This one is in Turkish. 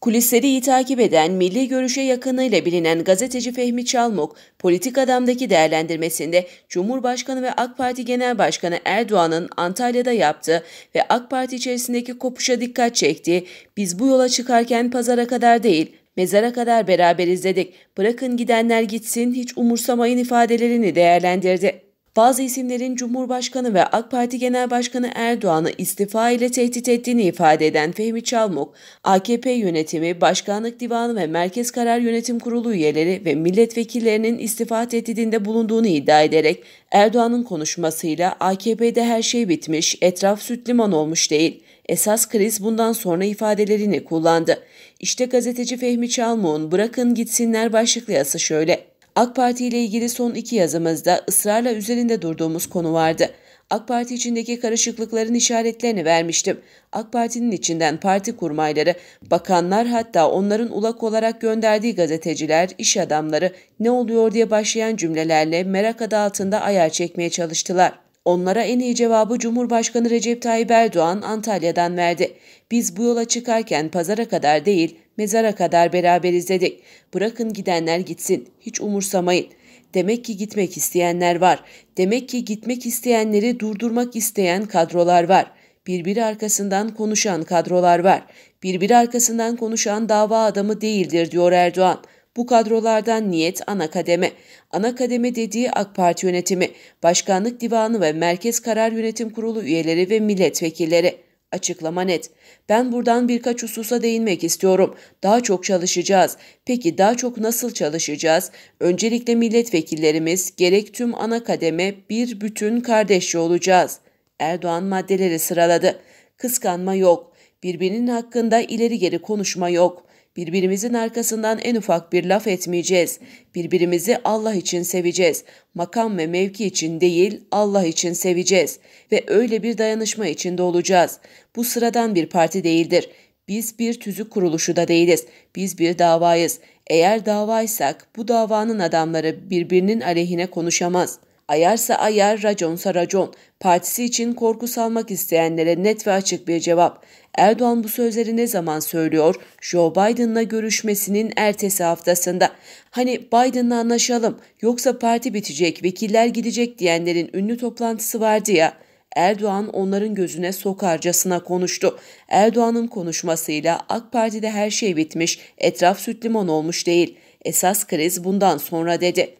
Kulisleri iyi takip eden, milli görüşe yakınıyla bilinen gazeteci Fehmi Çalmuk, politik adamdaki değerlendirmesinde Cumhurbaşkanı ve AK Parti Genel Başkanı Erdoğan'ın Antalya'da yaptığı ve AK Parti içerisindeki kopuşa dikkat çektiği, biz bu yola çıkarken pazara kadar değil, mezara kadar beraber izledik, bırakın gidenler gitsin, hiç umursamayın ifadelerini değerlendirdi bazı isimlerin Cumhurbaşkanı ve AK Parti Genel Başkanı Erdoğan'ı istifa ile tehdit ettiğini ifade eden Fehmi Çalmuk, AKP yönetimi, Başkanlık Divanı ve Merkez Karar Yönetim Kurulu üyeleri ve milletvekillerinin istifa tehdidinde bulunduğunu iddia ederek Erdoğan'ın konuşmasıyla AKP'de her şey bitmiş, etraf süt liman olmuş değil, esas kriz bundan sonra ifadelerini kullandı. İşte gazeteci Fehmi Çalmuk'un Bırakın Gitsinler başlıklı yazısı şöyle. AK Parti ile ilgili son iki yazımızda ısrarla üzerinde durduğumuz konu vardı. AK Parti içindeki karışıklıkların işaretlerini vermiştim. AK Parti'nin içinden parti kurmayları, bakanlar hatta onların ulak olarak gönderdiği gazeteciler, iş adamları ne oluyor diye başlayan cümlelerle merak adı altında ayar çekmeye çalıştılar. Onlara en iyi cevabı Cumhurbaşkanı Recep Tayyip Erdoğan Antalya'dan verdi. Biz bu yola çıkarken pazara kadar değil, mezara kadar beraberiz dedik. Bırakın gidenler gitsin, hiç umursamayın. Demek ki gitmek isteyenler var. Demek ki gitmek isteyenleri durdurmak isteyen kadrolar var. Birbiri arkasından konuşan kadrolar var. Birbiri arkasından konuşan dava adamı değildir diyor Erdoğan. Bu kadrolardan niyet ana kademe. Ana kademe dediği AK Parti yönetimi, Başkanlık Divanı ve Merkez Karar Yönetim Kurulu üyeleri ve milletvekilleri. Açıklama net. Ben buradan birkaç hususa değinmek istiyorum. Daha çok çalışacağız. Peki daha çok nasıl çalışacağız? Öncelikle milletvekillerimiz gerek tüm ana kademe bir bütün kardeşçe olacağız. Erdoğan maddeleri sıraladı. Kıskanma yok. Birbirinin hakkında ileri geri konuşma yok. Birbirimizin arkasından en ufak bir laf etmeyeceğiz. Birbirimizi Allah için seveceğiz. Makam ve mevki için değil, Allah için seveceğiz ve öyle bir dayanışma içinde olacağız. Bu sıradan bir parti değildir. Biz bir tüzük kuruluşu da değiliz. Biz bir davayız. Eğer davaysak bu davanın adamları birbirinin aleyhine konuşamaz.'' ayarsa ayar, raconsa racon. Partisi için korku salmak isteyenlere net ve açık bir cevap. Erdoğan bu sözleri ne zaman söylüyor? Joe Biden'la görüşmesinin ertesi haftasında. Hani Biden'la anlaşalım yoksa parti bitecek, vekiller gidecek diyenlerin ünlü toplantısı vardı ya. Erdoğan onların gözüne sokarcasına konuştu. Erdoğan'ın konuşmasıyla AK Parti'de her şey bitmiş, etraf süt limon olmuş değil. Esas kriz bundan sonra dedi.